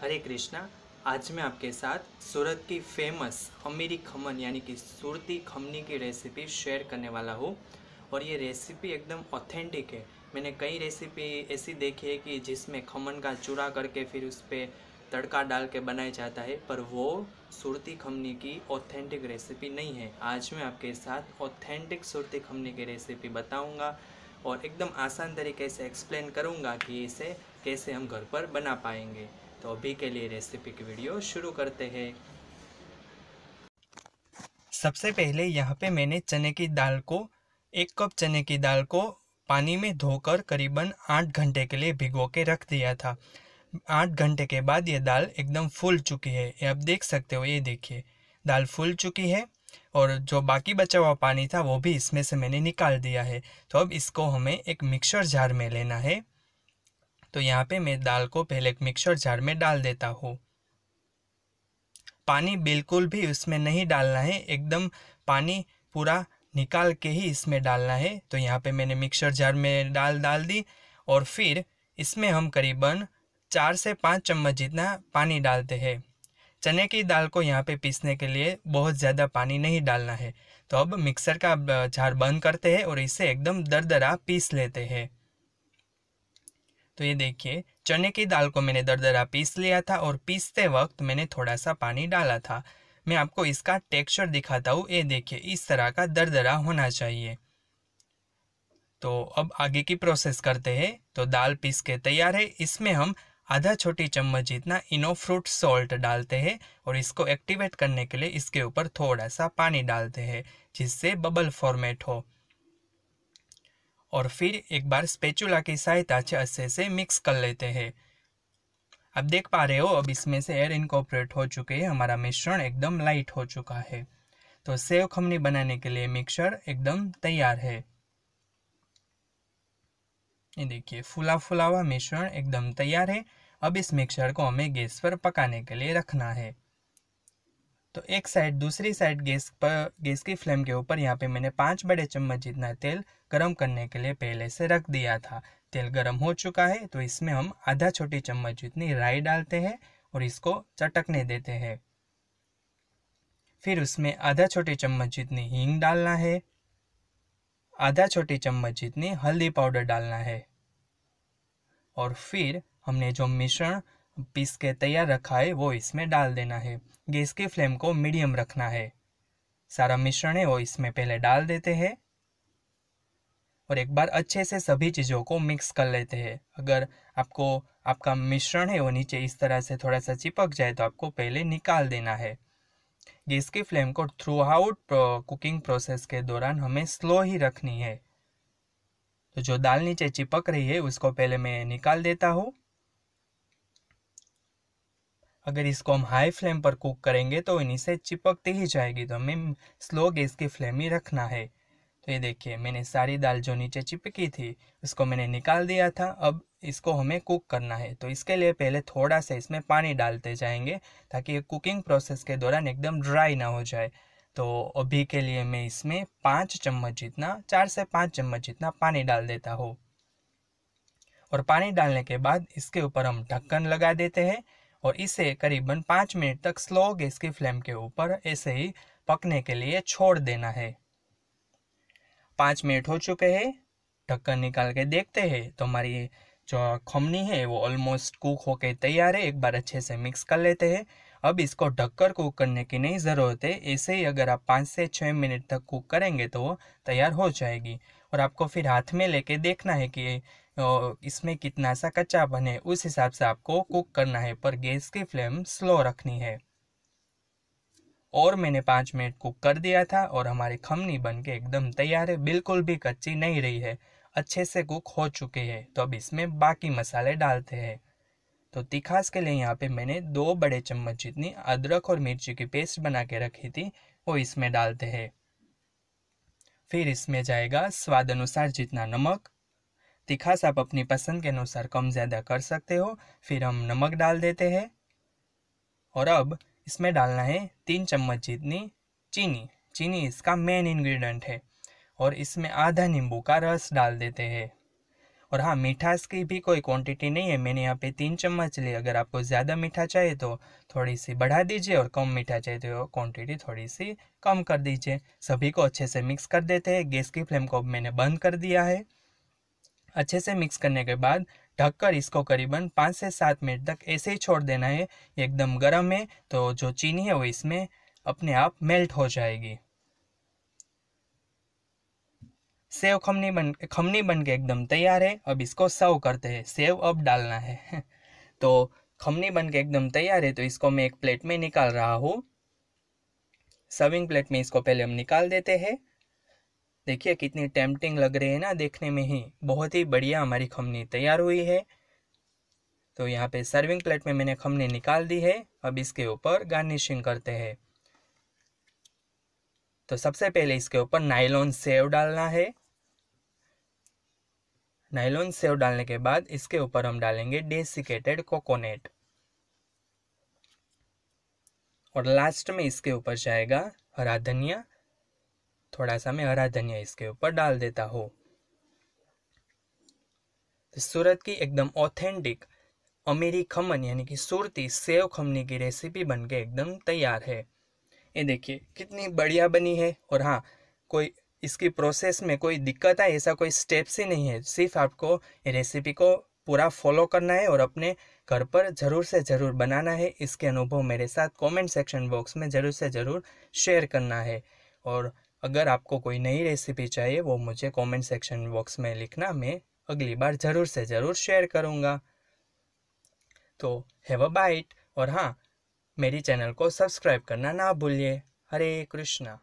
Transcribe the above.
हरे कृष्णा आज मैं आपके साथ सूरत की फेमस अमीरी खमन यानी कि सूरती खमनी की रेसिपी शेयर करने वाला हूँ और ये रेसिपी एकदम ऑथेंटिक है मैंने कई रेसिपी ऐसी देखी है कि जिसमें खमन का चूरा करके फिर उस पर तड़का डाल के बनाया जाता है पर वो सूरती खमनी की ऑथेंटिक रेसिपी नहीं है आज मैं आपके साथ ऑथेंटिक सूरती खमनी की रेसिपी बताऊँगा और एकदम आसान तरीके से एक्सप्लेन करूँगा कि इसे कैसे हम घर पर बना पाएंगे तो अभी के लिए रेसिपी की वीडियो शुरू करते हैं सबसे पहले यहाँ पे मैंने चने की दाल को एक कप चने की दाल को पानी में धोकर करीबन आठ घंटे के लिए भिगो के रख दिया था आठ घंटे के बाद ये दाल एकदम फूल चुकी है ये आप देख सकते हो ये देखिए दाल फूल चुकी है और जो बाकी बचा हुआ पानी था वो भी इसमें से मैंने निकाल दिया है तो अब इसको हमें एक मिक्सर जार में लेना है तो यहाँ पे मैं दाल को पहले एक मिक्सर जार में डाल देता हूँ पानी बिल्कुल भी उसमें नहीं डालना है एकदम पानी पूरा निकाल के ही इसमें डालना है तो यहाँ पे मैंने मिक्सर जार में डाल डाल दी और फिर इसमें हम करीबन चार से पाँच चम्मच जितना पानी डालते हैं चने की दाल को यहाँ पे पीसने के लिए बहुत ज़्यादा पानी नहीं डालना है तो अब मिक्सर का जार बंद करते हैं और इसे एकदम दरदरा पीस लेते हैं तो ये देखिए चने की दाल को मैंने दरदरा पीस लिया था और पीसते वक्त मैंने थोड़ा सा पानी डाला था मैं आपको इसका टेक्सचर दिखाता हूँ ये देखिए इस तरह का दरदरा होना चाहिए तो अब आगे की प्रोसेस करते हैं तो दाल पीस के तैयार है इसमें हम आधा छोटी चम्मच जितना इनो फ्रूट सॉल्ट डालते हैं और इसको एक्टिवेट करने के लिए इसके ऊपर थोड़ा सा पानी डालते हैं जिससे बबल फॉर्मेट हो और फिर एक बार स्पेचुला की सहायता से अच्छे से मिक्स कर लेते हैं अब देख पा रहे हो अब इसमें से एयर इनकॉपरेट हो चुके हैं हमारा मिश्रण एकदम लाइट हो चुका है तो सेव खमनी बनाने के लिए मिक्सर एकदम तैयार है ये देखिए फुला फुला हुआ मिश्रण एकदम तैयार है अब इस मिक्सर को हमें गैस पर पकाने के लिए रखना है तो एक साइड दूसरी साइड गैस पर गैस की फ्लेम के ऊपर यहाँ पे मैंने पाँच बड़े चम्मच जितना तेल गरम करने के लिए पहले से रख दिया था तेल गरम हो चुका है तो इसमें हम आधा छोटी चम्मच जितनी राई डालते हैं और इसको चटकने देते हैं फिर उसमें आधा छोटी चम्मच जितनी हींग डालना है आधा छोटी चम्मच जितनी हल्दी पाउडर डालना है और फिर हमने जो मिश्रण पीस के तैयार रखा है वो इसमें डाल देना है गैस की फ्लेम को मीडियम रखना है सारा मिश्रण है वो इसमें पहले डाल देते हैं और एक बार अच्छे से सभी चीज़ों को मिक्स कर लेते हैं अगर आपको आपका मिश्रण है वो नीचे इस तरह से थोड़ा सा चिपक जाए तो आपको पहले निकाल देना है गैस की फ्लेम को थ्रू आउट कुकिंग प्रोसेस के दौरान हमें स्लो ही रखनी है तो जो दाल नीचे चिपक रही है उसको पहले मैं निकाल देता हूँ अगर इसको हम हाई फ्लेम पर कुक करेंगे तो इन्हीं से चिपकती ही जाएगी तो हमें स्लो गैस की फ्लेम ही रखना है तो ये देखिए मैंने सारी दाल जो नीचे चिपकी थी उसको मैंने निकाल दिया था अब इसको हमें कुक करना है तो इसके लिए पहले थोड़ा सा इसमें पानी डालते जाएंगे ताकि ये कुकिंग प्रोसेस के दौरान एकदम ड्राई ना हो जाए तो अभी के लिए मैं इसमें पाँच चम्मच जितना चार से पाँच चम्मच जितना पानी डाल देता हूँ और पानी डालने के बाद इसके ऊपर हम ढक्कन लगा देते हैं और इसे करीबन पाँच मिनट तक स्लो गैस की फ्लेम के ऊपर ऐसे ही पकने के लिए छोड़ देना है पाँच मिनट हो चुके हैं ढक्कन निकाल के देखते हैं तो हमारी जो खमनी है वो ऑलमोस्ट कुक होके तैयार है एक बार अच्छे से मिक्स कर लेते हैं अब इसको ढककर कुक करने की नहीं ज़रूरत है ऐसे ही अगर आप पाँच से छः मिनट तक कुक करेंगे तो वो तैयार हो जाएगी और आपको फिर हाथ में लेके देखना है कि इसमें कितना सा कच्चा बने उस हिसाब से आपको कुक करना है पर गैस की फ्लेम स्लो रखनी है और मैंने पाँच मिनट कुक कर दिया था और हमारी खमनी बन के एकदम तैयार है बिल्कुल भी कच्ची नहीं रही है अच्छे से कुक हो चुके हैं तो अब इसमें बाकी मसाले डालते हैं तो तिखास के लिए यहाँ पे मैंने दो बड़े चम्मच जितनी अदरक और मिर्ची की पेस्ट बना के रखी थी वो इसमें डालते हैं फिर इसमें जाएगा स्वाद अनुसार जितना नमक तिखास आप अपनी पसंद के अनुसार कम ज़्यादा कर सकते हो फिर हम नमक डाल देते हैं और अब इसमें डालना है तीन चम्मच जितनी चीनी चीनी इसका मेन इंग्रेडिएंट है और इसमें आधा नींबू का रस डाल देते हैं और हाँ मिठास की भी कोई क्वांटिटी नहीं है मैंने यहाँ पे तीन चम्मच ली अगर आपको ज़्यादा मीठा चाहिए तो थोड़ी सी बढ़ा दीजिए और कम मीठा चाहिए तो क्वांटिटी थोड़ी सी कम कर दीजिए सभी को अच्छे से मिक्स कर देते हैं गैस की फ्लेम को मैंने बंद कर दिया है अच्छे से मिक्स करने के बाद ढककर इसको करीबन पाँच से सात मिनट तक ऐसे ही छोड़ देना है एकदम गर्म है तो जो चीनी है वो इसमें अपने आप मेल्ट हो जाएगी सेव खमनी बन खमनी बन के एकदम तैयार है अब इसको सर्व करते हैं सेव अब डालना है तो खमनी बन के एकदम तैयार है तो इसको मैं एक प्लेट में निकाल रहा हूँ सर्विंग प्लेट में इसको पहले हम निकाल देते हैं देखिए कितनी टेम्पटिंग लग रही है ना देखने में ही बहुत ही बढ़िया हमारी खमनी तैयार हुई है तो यहाँ पे सर्विंग प्लेट में मैंने खमनी निकाल दी है अब इसके ऊपर गार्निशिंग करते हैं तो सबसे पहले इसके ऊपर नाइलॉन सेव डालना है नाइलोन सेव डालने के बाद इसके ऊपर हम डालेंगे डेसिकेटेड कोकोनेट और लास्ट में इसके ऊपर जाएगा हरा धनिया थोड़ा सा मैं हरा धनिया इसके ऊपर डाल देता हूँ सूरत की एकदम ऑथेंटिक अमेरी खमन यानी कि सूरती सेव खमनी की रेसिपी बनके एकदम तैयार है ये देखिए कितनी बढ़िया बनी है और हाँ कोई इसकी प्रोसेस में कोई दिक्कत आए ऐसा कोई स्टेप्स ही नहीं है सिर्फ आपको रेसिपी को पूरा फॉलो करना है और अपने घर पर ज़रूर से ज़रूर बनाना है इसके अनुभव मेरे साथ कमेंट सेक्शन बॉक्स में ज़रूर से ज़रूर शेयर करना है और अगर आपको कोई नई रेसिपी चाहिए वो मुझे कमेंट सेक्शन बॉक्स में लिखना मैं अगली बार ज़रूर से ज़रूर शेयर करूँगा तो हैव अ बाइट और हाँ मेरी चैनल को सब्सक्राइब करना ना भूलिए हरे कृष्णा